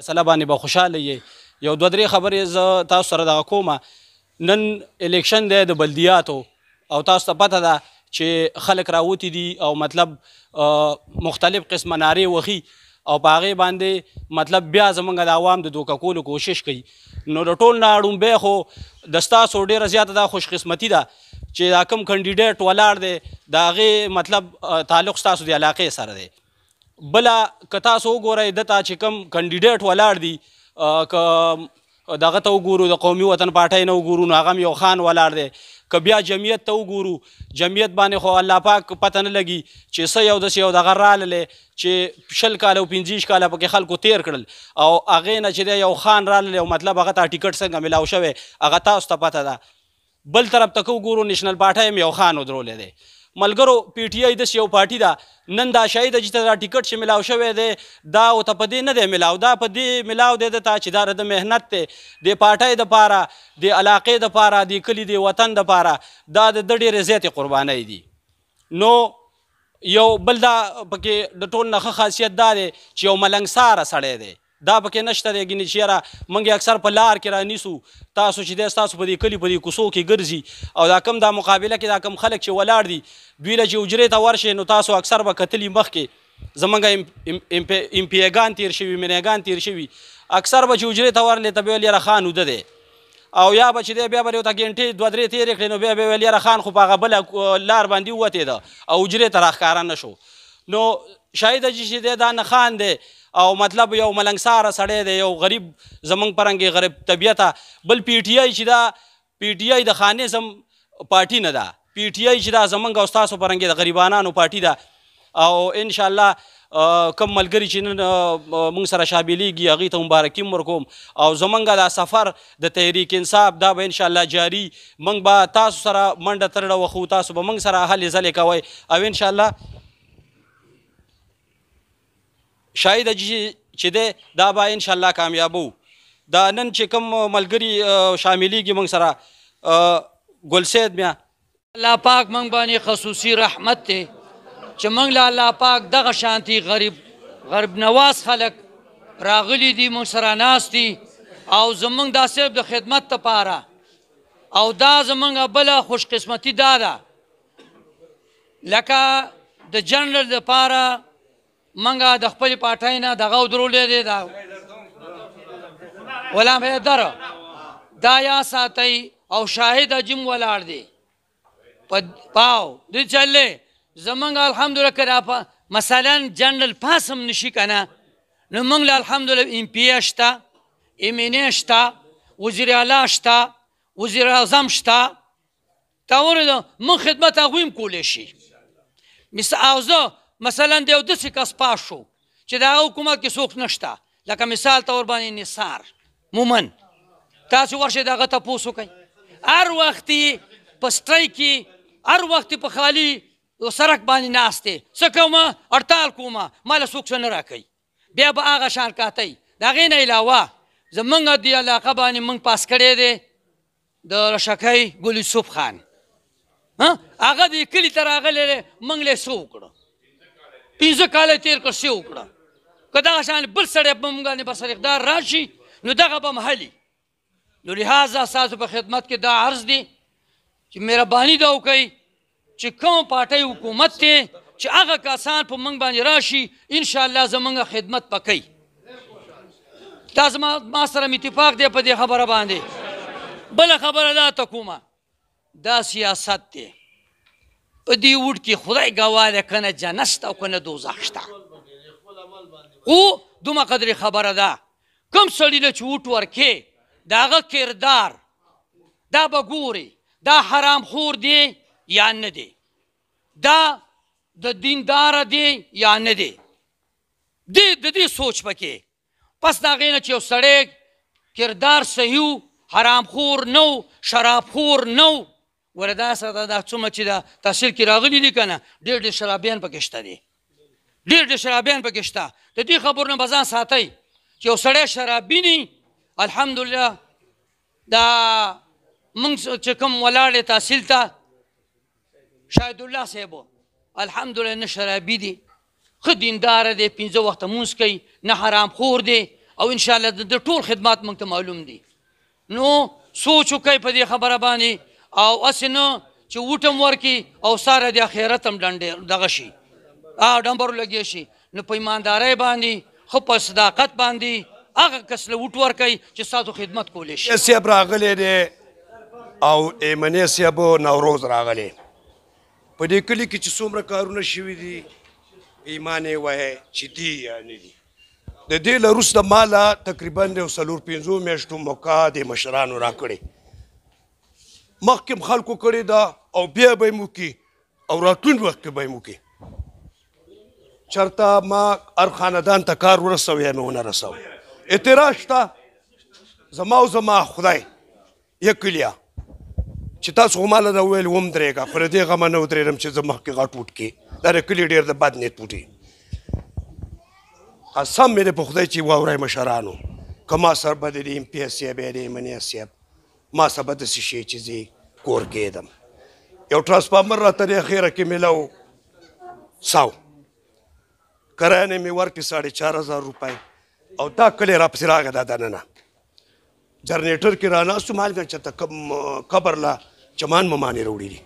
فیصله باندې به خوشاله یې یو دوه درې خبرې زه تاسو سره دغه کومه نن الیکشن دی د بلدیاتو او تاسو ته پته ده چې خلک راوتی دي او مطلب مختلف قسمه نارې وخي او په هغې باندې مطلب بیا زمونږ د عوام د دوکه کولو کوشش کوي نو د ټول نه ړومبی خو د ستاسو ډېره زیاته دا خوشقسمتي ده چې دا کوم کنډیډیټ ولاړ دی د هغې مطلب تعلق ستاسو د علاقې سره دی بل کتا سو ګورې د تا چې کم کاندیدټ ولاړ دی ک دغه ته وګورو د قومي وطن پټای نه وګورو ناغم یو خان ولاړ دی ک بیا جمعیت ته وګورو جمعیت باندې خو الله پاک پته نه لګي چې س یو د یو دغه راللې چې شل کال او پنځیش کال پکې خلکو تیر کړل او هغه نه چې یو خان راللې او مطلب هغه ته ټیکټ څنګه ملاو شوی هغه تاسو ته پته ده بل طرف ته وګورو نېشنل پارټی یو خان ودرولې دی ملګرو پی ټی آی داسې یو پارټي ده نن دا شایي ده چې ته دا ټیکټ چې میلاو شوی دی دا او ته په دې نه دی میلاو دا په دې میلاو دی د تا چې دا د محنت دی د پارټۍ دپاره د علاقې دپاره د کلي د وطن دپاره دا د ده ډېرې زیاتې قربانۍ دي نو یو بل دا پکې د ټول نه ښه خاصیت دا دی چې یو ملنګساره سړی دی دا پکې نشته دی ګینه چیرې مونږ اکثر په لار کې را نیسو تاسو چې د تاسو په دې کلی په دې کوسو کې ګرځي او دا کم دا مقابله کې دا کم خلک چې ولاړ دي دوی له جوجرې ته ورشه نو تاسو اکثر به کتلی مخ کې زمونږ ایم پی اګان تیر شوی مینګان تیر شوی اکثر به جوجرې ته ورلې ته ویل رخان وده دی او یا به چې دی بیا به یو ته ګنټې دوه درې تیرې کړې نو بیا به ویل رخان خو په هغه بله لار باندې ووتې ده او جرې ته راښکاره نه شو نو شاید چې دې دا نه خان دی او مطلب یو ملنګسار سړی دی یو غریب زمنګ پرنګي غریب طبيعت بل پی ټی آی چې دا پی ټی آی د خانې سم پارټي نه ده پی ټی آی چې دا زمنګ او تاسو پرنګي د غریبانو پارټي ده او ان شاء الله کم ملګری چې نن مونږ سره شاملېږي هغې ته مبارکي ورکوم او زمونږ دا سفر د تحریک انصاف دا به انشاءالله جاري موږ به تاسو سره منډه ترړه وښو تاسو به موږ سره هلې ځلې کوئ او انشاءالله شاید چې ده دا به ان شاء الله کامیابو دا نن چې کوم ملګری شاملېږي موږ سره ګل سید میا الله پاک موږ باندې خصوصي رحمت ته چې موږ له الله پاک دغه شانتي غریب غرب نواز خلک راغلي دي موږ سره ناس دي او زمونږ دا سیب د خدمت لپاره او دا زمونږ بل خوش قسمتي دا ده لکه د جنرال لپاره منګه د خپل پټای نه دغه درولې دی دا ولا به در دا یا ساتي او شاهد اجم ولاړ دی پاو دې چلې زمنګ الحمدلله کرا مثلا جنرال پاسم نشي کنه نو موږ له الحمدلله ام پی اشتا ام ان اشتا وزیر اعلی اشتا وزیر اعظم اشتا تا ورته مون خدمت غویم کولې شي مس اوزه مثلا د یو داسې کس پاس شو چې د هغه حکومت کې څوک نشته لکه مثال تور باندې نثار مومن تاسو ورشه دغه تاسو کوي هر وخت په سټرای کې هر وخت په خالی سرک باندې ناشته څه کوم هړتال کوم مال څوک څنګه راکې بیا به هغه شان کاتای دا غین علاوه زمونږ دی علاقه باندې مونږ پاس کړی دی د شکای ګل یوسف خان ها هغه دې کلی تر هغه لري مونږ له سو کړو پنځه کاله تیر کړ څه وکړه که دغه شان بل سړی به موږ باندې بر سر اقدار راشي نو دغه به محلي نو لہذا تاسو په خدمت کې دا عرض دی چې مهرباني دا وکړئ چې کوم پارټۍ حکومت ته چې هغه کسان په موږ باندې راشي ان شاء الله زموږ خدمت پکې دا زما ما سره اتفاق دی په دې خبره باندې بل خبره دا تکومه دا سیاست دی په دې وډ کې خدای ګواه ده کنه جنت او کنه دوزخ شته او دومره قدر خبره ده کوم سړی له چوټ ورکه داغه کردار دا به ګوري دا حرام خور دی یا نه دی دا د دیندار دی یا نه دی دې د دې سوچ پکې پس دا غینه چې سړی کردار صحیح حرام خور نو شراب خور نو وردا سره دا څومره چې دا تحصیل کې راغلي دي کنه ډېر ډېر شرابیان پکې شته دي ډېر ډېر شرابیان پکې شته د دې خبرو نه بزان ساتي چې یو سړی شرابي ني الحمدلله دا موږ چې کوم ولاړې تحصیل ته شاهد الله صاحب الحمدلله نه شرابي دي خو دیندار دي پنځه وخت مونږ کوي نه حرام خور دي او ان شاء الله د ټول خدمات موږ ته معلوم دي نو سوچ وکړئ په دې خبره باندې او اسنه چې وټم ورکی او ساره د اخرت هم ډنډ دغه شي ا ډمبر لګی شي نو په ایماندارۍ باندې خو په صداقت باندې هغه کس له وټ ورکی چې ساتو خدمت کولې شي سیب راغلی دی او ایمنې سیب نوروز راغلی په دې کلی کې چې څومره کارونه شوي دي ایمان یې وه چې دی یا نه دی د دې لروس د مالا تقریبا د سلور 15 میاشتو موقع د مشرانو راکړي مخکې خلکو کړی دا او بیا به مو کې او راتلون وخت کې به مو کې چرته ما هر خاندان ته کار ورسو یا مې ونه رسو اعتراض شته زما او زما خدای یکلیا چې تاسو غماله دا ویل وم درېګه پر دې غم نه ودرېم چې زما کې غټ وټ کې دا کلی ډیر د بد نیت پټي قسم مې په خدای چې واورای مشرانو کما سر بد دې ام پی اس سی به دې منی سیب ما سبا د شي چې زی کور کېدم یو ترانسفارمر راته د اخیره کې ملو ساو کرانه می ورکې ساڑھے چار هزار روپۍ او دا کلی را پسې راغی دا دننه جرنیټر کې را ناستو مال ګر چته کم قبر لا چمان ممانې وروړي دي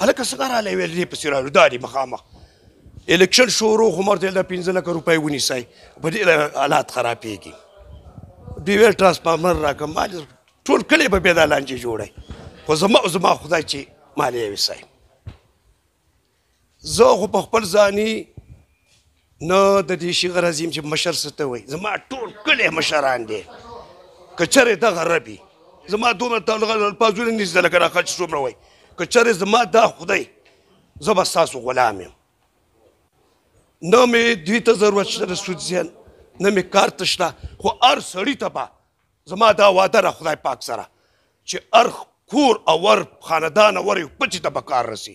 هلکه څنګه رالی ویل دې پسې راړو دا دي مخامخ الیکشن شروع همر دلته 15 لک روپۍ ونیسای په دې حالات خرابېږي دی ویل ترانسفارمر راکم مالز ټول کلی به بیا دا لانجې جوړی خو زما زما خدای چې مالیه ویسای زه خو په خپل ځاني نه د دې شي غرضیم چې مشر څه ته وایي زما ټول کلی مشران دي که چېرې دغه ربي زما دومره تعلق الفاظونه نیسي لکه راخه چې څومره وایي که چېرې زما دا خدای زه به ستاسو غلام یم نه مې دوی ته ضرورت شته د سود زیان نه مې کار ته شته خو هر سړي ته به زما دا واده را خدای پاک سره چې ارخ کور او ور خاندان ور یو پچی ته بکار رسی